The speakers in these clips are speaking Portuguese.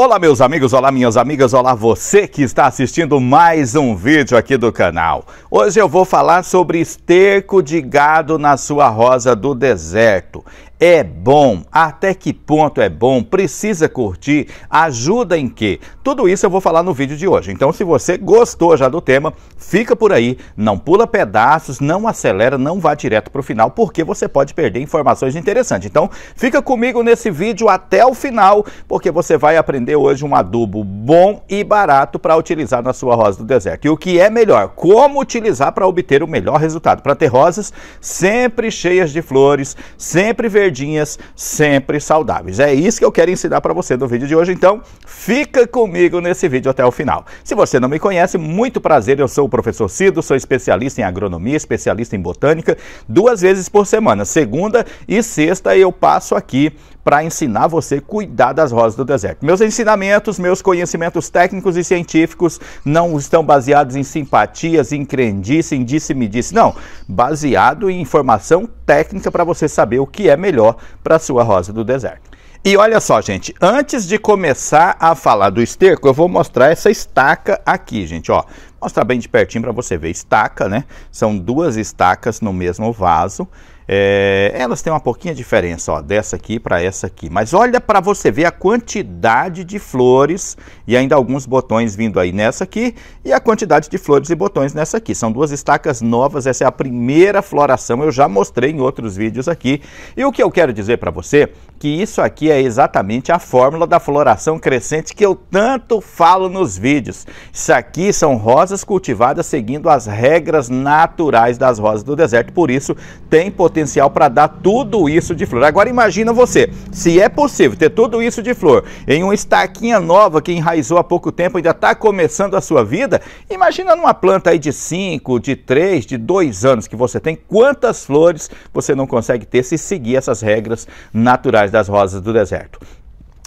Olá meus amigos, olá minhas amigas, olá você que está assistindo mais um vídeo aqui do canal. Hoje eu vou falar sobre esterco de gado na sua rosa do deserto é bom, até que ponto é bom, precisa curtir, ajuda em quê? Tudo isso eu vou falar no vídeo de hoje. Então, se você gostou já do tema, fica por aí, não pula pedaços, não acelera, não vá direto para o final, porque você pode perder informações interessantes. Então, fica comigo nesse vídeo até o final, porque você vai aprender hoje um adubo bom e barato para utilizar na sua rosa do deserto. E o que é melhor, como utilizar para obter o melhor resultado, para ter rosas sempre cheias de flores, sempre verdes comidinhas sempre saudáveis. É isso que eu quero ensinar para você no vídeo de hoje, então fica comigo nesse vídeo até o final. Se você não me conhece, muito prazer, eu sou o professor Cido, sou especialista em agronomia, especialista em botânica, duas vezes por semana, segunda e sexta eu passo aqui para ensinar você a cuidar das rosas do deserto. Meus ensinamentos, meus conhecimentos técnicos e científicos não estão baseados em simpatias, em crendice, em disse-me disse. Não, baseado em informação técnica para você saber o que é melhor para a sua rosa do deserto. E olha só, gente, antes de começar a falar do esterco, eu vou mostrar essa estaca aqui, gente, ó. Mostrar bem de pertinho para você ver. Estaca, né? São duas estacas no mesmo vaso. É, elas têm uma pouquinha diferença, ó, dessa aqui para essa aqui. Mas olha para você ver a quantidade de flores e ainda alguns botões vindo aí nessa aqui e a quantidade de flores e botões nessa aqui. São duas estacas novas, essa é a primeira floração, eu já mostrei em outros vídeos aqui. E o que eu quero dizer para você, que isso aqui é exatamente a fórmula da floração crescente que eu tanto falo nos vídeos. Isso aqui são rosas rosas cultivadas seguindo as regras naturais das rosas do deserto, por isso tem potencial para dar tudo isso de flor. Agora imagina você, se é possível ter tudo isso de flor em uma estaquinha nova que enraizou há pouco tempo, ainda está começando a sua vida, imagina numa planta aí de 5, de 3, de 2 anos que você tem, quantas flores você não consegue ter se seguir essas regras naturais das rosas do deserto.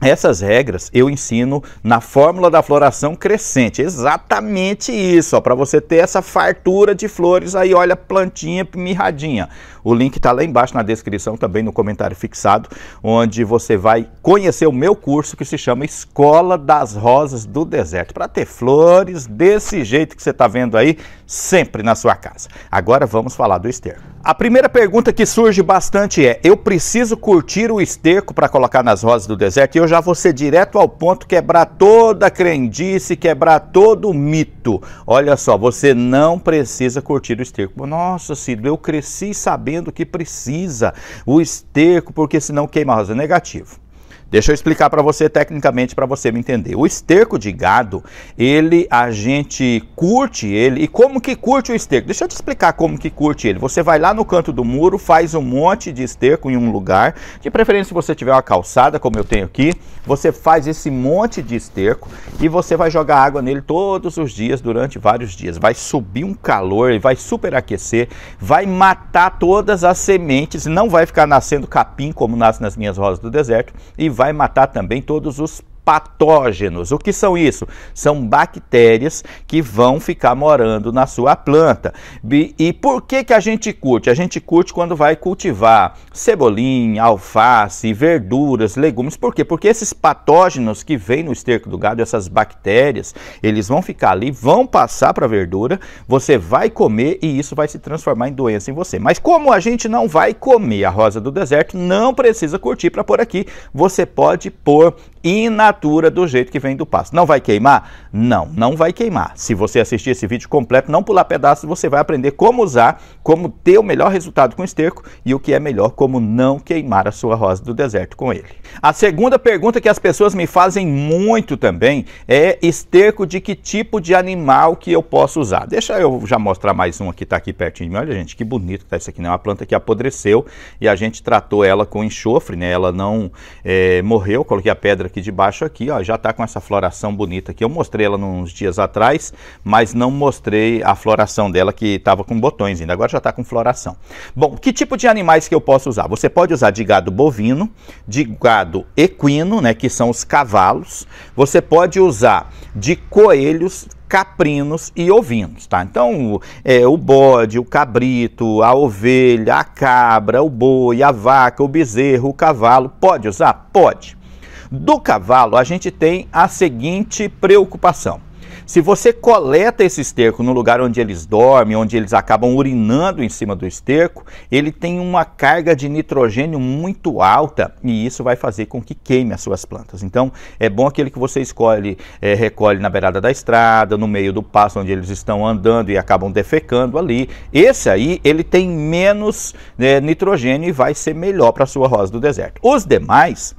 Essas regras eu ensino na fórmula da floração crescente, exatamente isso, para você ter essa fartura de flores aí, olha, plantinha mirradinha. O link está lá embaixo na descrição, também no comentário fixado, onde você vai conhecer o meu curso que se chama Escola das Rosas do Deserto, para ter flores desse jeito que você está vendo aí, sempre na sua casa. Agora vamos falar do esterco. A primeira pergunta que surge bastante é, eu preciso curtir o esterco para colocar nas rosas do deserto? eu já vou ser direto ao ponto, quebrar toda a crendice, quebrar todo o mito. Olha só, você não precisa curtir o esterco. Nossa, Cido, eu cresci sabendo que precisa o esterco, porque senão queima rosa. Negativo. Deixa eu explicar para você tecnicamente para você me entender. O esterco de gado, ele a gente curte ele. E como que curte o esterco? Deixa eu te explicar como que curte ele. Você vai lá no canto do muro, faz um monte de esterco em um lugar. De preferência se você tiver uma calçada, como eu tenho aqui, você faz esse monte de esterco e você vai jogar água nele todos os dias durante vários dias. Vai subir um calor, e vai superaquecer, vai matar todas as sementes, não vai ficar nascendo capim como nasce nas minhas rosas do deserto e vai matar também todos os patógenos. O que são isso? São bactérias que vão ficar morando na sua planta. E por que, que a gente curte? A gente curte quando vai cultivar cebolinha, alface, verduras, legumes. Por quê? Porque esses patógenos que vêm no esterco do gado, essas bactérias, eles vão ficar ali, vão passar para a verdura, você vai comer e isso vai se transformar em doença em você. Mas como a gente não vai comer a rosa do deserto, não precisa curtir para pôr aqui. Você pode pôr inativamente do jeito que vem do pasto. Não vai queimar? Não, não vai queimar. Se você assistir esse vídeo completo, não pular pedaços, você vai aprender como usar, como ter o melhor resultado com esterco e o que é melhor, como não queimar a sua rosa do deserto com ele. A segunda pergunta que as pessoas me fazem muito também é esterco de que tipo de animal que eu posso usar. Deixa eu já mostrar mais um que está aqui pertinho. Olha, gente, que bonito que tá isso aqui. Não né? é uma planta que apodreceu e a gente tratou ela com enxofre, né? Ela não é, morreu, coloquei a pedra aqui debaixo aqui, ó, já está com essa floração bonita aqui. Eu mostrei ela uns dias atrás, mas não mostrei a floração dela que estava com botões ainda. Agora já está com floração. Bom, que tipo de animais que eu posso usar? Você pode usar de gado bovino, de gado equino, né, que são os cavalos. Você pode usar de coelhos, caprinos e ovinos, tá? Então, é, o bode, o cabrito, a ovelha, a cabra, o boi, a vaca, o bezerro, o cavalo, pode usar? Pode. Do cavalo, a gente tem a seguinte preocupação. Se você coleta esse esterco no lugar onde eles dormem, onde eles acabam urinando em cima do esterco, ele tem uma carga de nitrogênio muito alta e isso vai fazer com que queime as suas plantas. Então é bom aquele que você escolhe, é, recolhe na beirada da estrada, no meio do passo onde eles estão andando e acabam defecando ali. Esse aí ele tem menos né, nitrogênio e vai ser melhor para a sua rosa do deserto. Os demais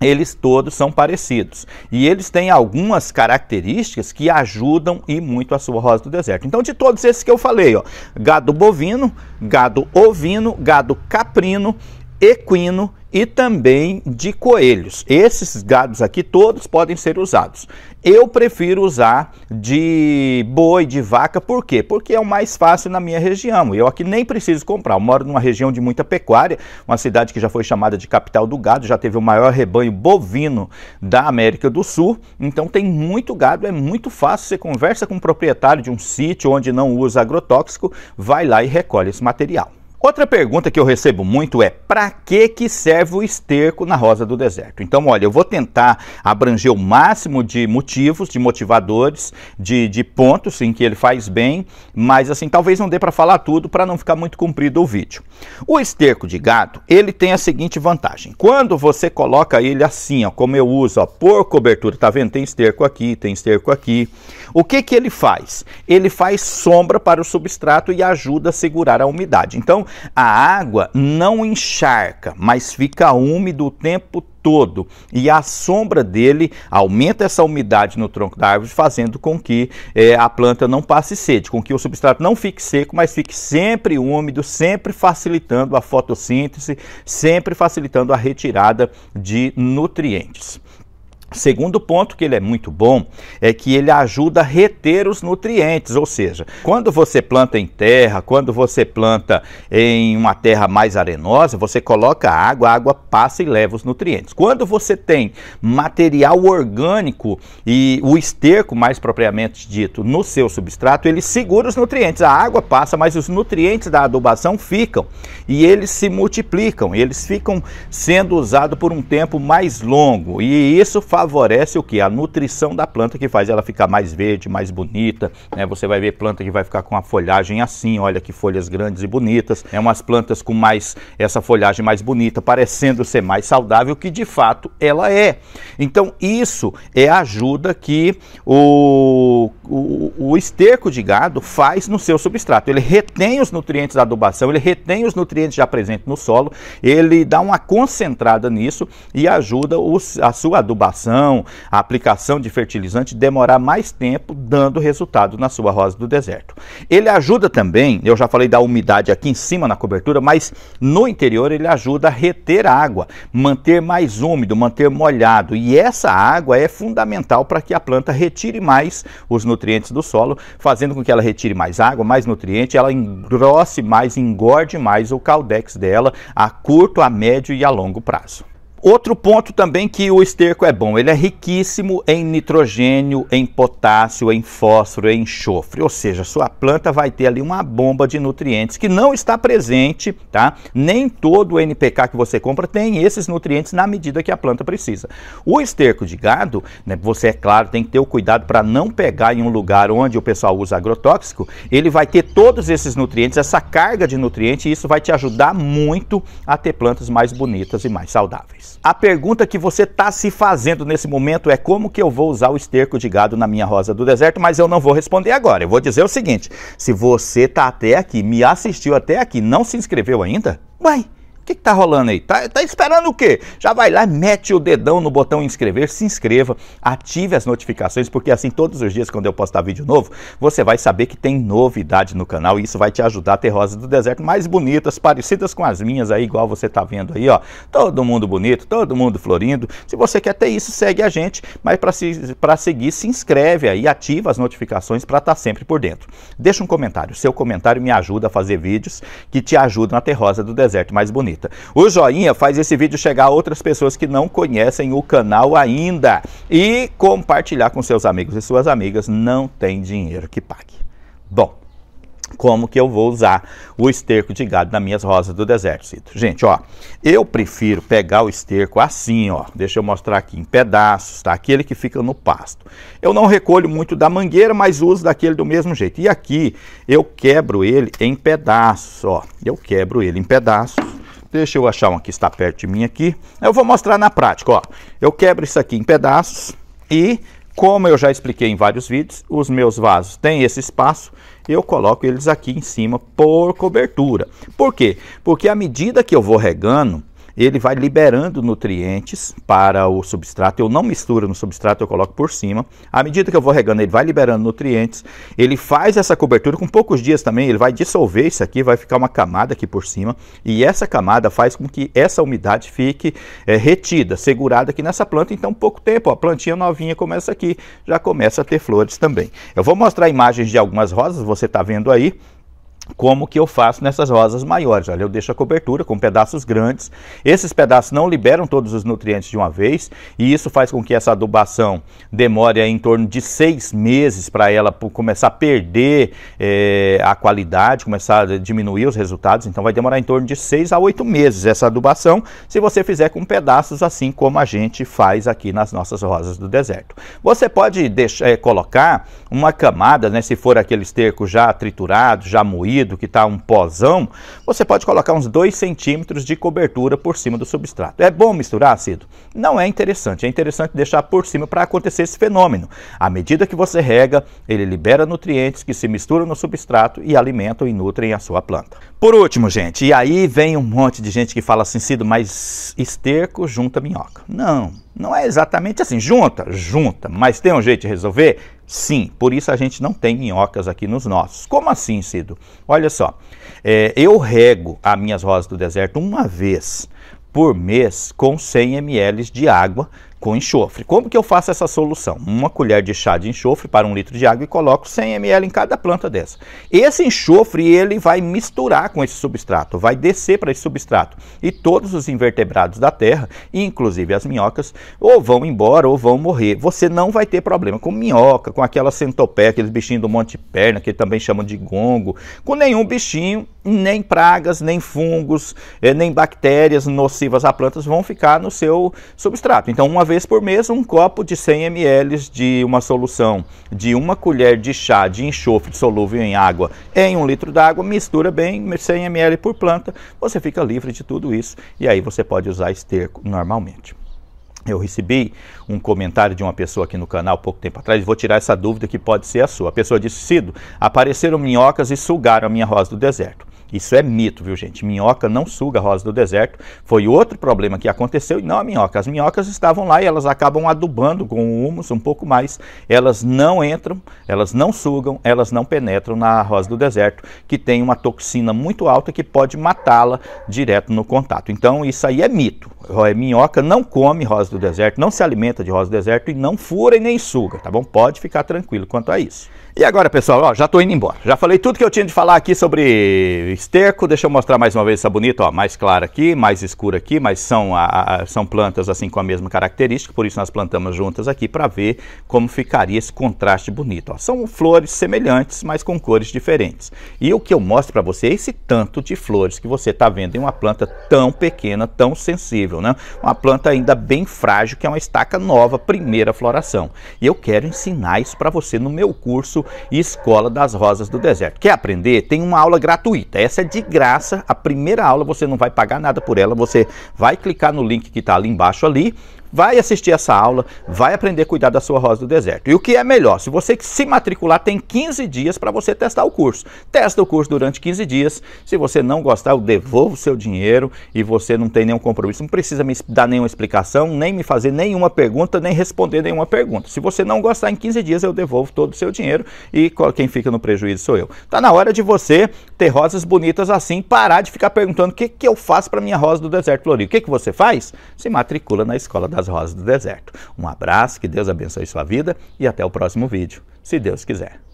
eles todos são parecidos. E eles têm algumas características que ajudam e muito a sua rosa do deserto. Então, de todos esses que eu falei, ó, gado bovino, gado ovino, gado caprino, equino e também de coelhos. Esses gados aqui todos podem ser usados. Eu prefiro usar de boi, de vaca, por quê? Porque é o mais fácil na minha região. Eu aqui nem preciso comprar. Eu moro numa região de muita pecuária, uma cidade que já foi chamada de capital do gado, já teve o maior rebanho bovino da América do Sul. Então tem muito gado, é muito fácil. Você conversa com o um proprietário de um sítio onde não usa agrotóxico, vai lá e recolhe esse material. Outra pergunta que eu recebo muito é: para que que serve o esterco na rosa do deserto? Então, olha, eu vou tentar abranger o máximo de motivos, de motivadores, de, de pontos em que ele faz bem, mas assim, talvez não dê para falar tudo para não ficar muito comprido o vídeo. O esterco de gado, ele tem a seguinte vantagem: quando você coloca ele assim, ó, como eu uso, ó, por cobertura, tá vendo? Tem esterco aqui, tem esterco aqui. O que que ele faz? Ele faz sombra para o substrato e ajuda a segurar a umidade. Então, a água não encharca, mas fica úmido o tempo todo. E a sombra dele aumenta essa umidade no tronco da árvore, fazendo com que é, a planta não passe sede, com que o substrato não fique seco, mas fique sempre úmido, sempre facilitando a fotossíntese, sempre facilitando a retirada de nutrientes. Segundo ponto que ele é muito bom é que ele ajuda a reter os nutrientes, ou seja, quando você planta em terra, quando você planta em uma terra mais arenosa, você coloca água, a água passa e leva os nutrientes. Quando você tem material orgânico e o esterco, mais propriamente dito, no seu substrato, ele segura os nutrientes. A água passa, mas os nutrientes da adubação ficam e eles se multiplicam, eles ficam sendo usados por um tempo mais longo e isso faz favorece o que? A nutrição da planta que faz ela ficar mais verde, mais bonita, né? Você vai ver planta que vai ficar com a folhagem assim, olha que folhas grandes e bonitas. É umas plantas com mais essa folhagem mais bonita, parecendo ser mais saudável que de fato ela é. Então, isso é a ajuda que o, o, o esterco de gado faz no seu substrato. Ele retém os nutrientes da adubação, ele retém os nutrientes já presentes no solo, ele dá uma concentrada nisso e ajuda a sua adubação adubação, a aplicação de fertilizante demorar mais tempo, dando resultado na sua rosa do deserto. Ele ajuda também, eu já falei da umidade aqui em cima na cobertura, mas no interior ele ajuda a reter água, manter mais úmido, manter molhado. E essa água é fundamental para que a planta retire mais os nutrientes do solo, fazendo com que ela retire mais água, mais nutriente, ela engrosse mais, engorde mais o caldex dela a curto, a médio e a longo prazo. Outro ponto também que o esterco é bom, ele é riquíssimo em nitrogênio, em potássio, em fósforo, em enxofre, ou seja, sua planta vai ter ali uma bomba de nutrientes que não está presente, tá? Nem todo o NPK que você compra tem esses nutrientes na medida que a planta precisa. O esterco de gado, né, você é claro, tem que ter o cuidado para não pegar em um lugar onde o pessoal usa agrotóxico, ele vai ter todos esses nutrientes, essa carga de nutrientes, e isso vai te ajudar muito a ter plantas mais bonitas e mais saudáveis. A pergunta que você está se fazendo nesse momento é como que eu vou usar o esterco de gado na minha rosa do deserto, mas eu não vou responder agora. Eu vou dizer o seguinte: se você está até aqui, me assistiu até aqui, não se inscreveu ainda, vai que, que tá rolando aí? Tá, tá esperando o quê? Já vai lá, mete o dedão no botão inscrever, se inscreva, ative as notificações, porque assim todos os dias quando eu postar vídeo novo, você vai saber que tem novidade no canal e isso vai te ajudar a ter rosas do deserto mais bonitas, parecidas com as minhas aí, igual você tá vendo aí, ó. Todo mundo bonito, todo mundo florindo. Se você quer ter isso, segue a gente, mas para se, seguir, se inscreve aí, ativa as notificações para estar tá sempre por dentro. Deixa um comentário, seu comentário me ajuda a fazer vídeos que te ajudam a ter rosa do deserto mais bonita. O joinha faz esse vídeo chegar a outras pessoas que não conhecem o canal ainda e compartilhar com seus amigos e suas amigas. Não tem dinheiro que pague. Bom, como que eu vou usar o esterco de gado nas minhas rosas do deserto, Cito? Gente, ó, eu prefiro pegar o esterco assim, ó, deixa eu mostrar aqui, em pedaços, tá? Aquele que fica no pasto. Eu não recolho muito da mangueira, mas uso daquele do mesmo jeito. E aqui eu quebro ele em pedaços, ó, eu quebro ele em pedaços Deixa eu achar um que está perto de mim aqui. Eu vou mostrar na prática, ó. Eu quebro isso aqui em pedaços e, como eu já expliquei em vários vídeos, os meus vasos têm esse espaço, eu coloco eles aqui em cima por cobertura. Por quê? Porque à medida que eu vou regando, ele vai liberando nutrientes para o substrato. Eu não misturo no substrato, eu coloco por cima. À medida que eu vou regando, ele vai liberando nutrientes. Ele faz essa cobertura com poucos dias também, ele vai dissolver isso aqui, vai ficar uma camada aqui por cima. E essa camada faz com que essa umidade fique é, retida, segurada aqui nessa planta. Então, pouco tempo, ó, a plantinha novinha começa aqui, já começa a ter flores também. Eu vou mostrar imagens de algumas rosas, você está vendo aí como que eu faço nessas rosas maiores. Olha, eu deixo a cobertura com pedaços grandes. Esses pedaços não liberam todos os nutrientes de uma vez e isso faz com que essa adubação demore em torno de seis meses para ela começar a perder eh, a qualidade, começar a diminuir os resultados. Então vai demorar em torno de seis a oito meses essa adubação se você fizer com pedaços assim como a gente faz aqui nas nossas rosas do deserto. Você pode deixar, eh, colocar uma camada, né, se for aquele esterco já triturado, já moído, que está um pozão, você pode colocar uns 2 centímetros de cobertura por cima do substrato. É bom misturar, ácido. Não é interessante. É interessante deixar por cima para acontecer esse fenômeno. À medida que você rega, ele libera nutrientes que se misturam no substrato e alimentam e nutrem a sua planta. Por último, gente, e aí vem um monte de gente que fala assim, Cido, mas esterco junta minhoca. Não, não é exatamente assim. Junta, junta, mas tem um jeito de resolver? Sim, por isso a gente não tem minhocas aqui nos nossos. Como assim, Cido? Olha só, é, eu rego as minhas rosas do deserto uma vez por mês com 100 ml de água com enxofre. Como que eu faço essa solução? Uma colher de chá de enxofre para um litro de água e coloco 100 ml em cada planta dessa. Esse enxofre ele vai misturar com esse substrato, vai descer para esse substrato e todos os invertebrados da terra, inclusive as minhocas, ou vão embora ou vão morrer. Você não vai ter problema com minhoca, com aquela centopeia, aqueles bichinhos do monte perna que também chamam de gongo, com nenhum bichinho, nem pragas, nem fungos, eh, nem bactérias nocivas a plantas vão ficar no seu substrato. Então uma vez por mês, um copo de 100 ml de uma solução de uma colher de chá de enxofre solúvel em água em um litro d'água, mistura bem 100 ml por planta, você fica livre de tudo isso e aí você pode usar esterco normalmente. Eu recebi um comentário de uma pessoa aqui no canal pouco tempo atrás, vou tirar essa dúvida que pode ser a sua. A pessoa disse: Cido, apareceram minhocas e sugaram a minha rosa do deserto. Isso é mito, viu gente? Minhoca não suga rosa do deserto. Foi outro problema que aconteceu e não a minhoca. As minhocas estavam lá e elas acabam adubando com o humus um pouco mais. Elas não entram, elas não sugam, elas não penetram na rosa do deserto, que tem uma toxina muito alta que pode matá-la direto no contato. Então isso aí é mito. É, minhoca não come rosa do deserto, não se alimenta de rosa do deserto e não fura e nem suga, tá bom? Pode ficar tranquilo quanto a isso. E agora, pessoal, ó, já estou indo embora. Já falei tudo que eu tinha de falar aqui sobre esterco. Deixa eu mostrar mais uma vez essa bonita, ó, mais clara aqui, mais escura aqui, mas são, a, a, são plantas assim com a mesma característica, por isso nós plantamos juntas aqui para ver como ficaria esse contraste bonito. Ó. São flores semelhantes, mas com cores diferentes. E o que eu mostro para você é esse tanto de flores que você está vendo em uma planta tão pequena, tão sensível, né? Uma planta ainda bem frágil, que é uma estaca nova, primeira floração. E eu quero ensinar isso para você no meu curso Escola das Rosas do Deserto. Quer aprender? Tem uma aula gratuita, é essa é de graça, a primeira aula você não vai pagar nada por ela, você vai clicar no link que está ali embaixo ali, vai assistir essa aula, vai aprender a cuidar da sua rosa do deserto. E o que é melhor, se você se matricular, tem 15 dias para você testar o curso. Testa o curso durante 15 dias. Se você não gostar, eu devolvo o seu dinheiro e você não tem nenhum compromisso. Não precisa me dar nenhuma explicação, nem me fazer nenhuma pergunta, nem responder nenhuma pergunta. Se você não gostar, em 15 dias eu devolvo todo o seu dinheiro e quem fica no prejuízo sou eu. Tá na hora de você ter rosas bonitas assim, parar de ficar perguntando o que, que eu faço para minha rosa do deserto florir. O que, que você faz? Se matricula na escola da das Rosas do Deserto. Um abraço, que Deus abençoe sua vida e até o próximo vídeo, se Deus quiser.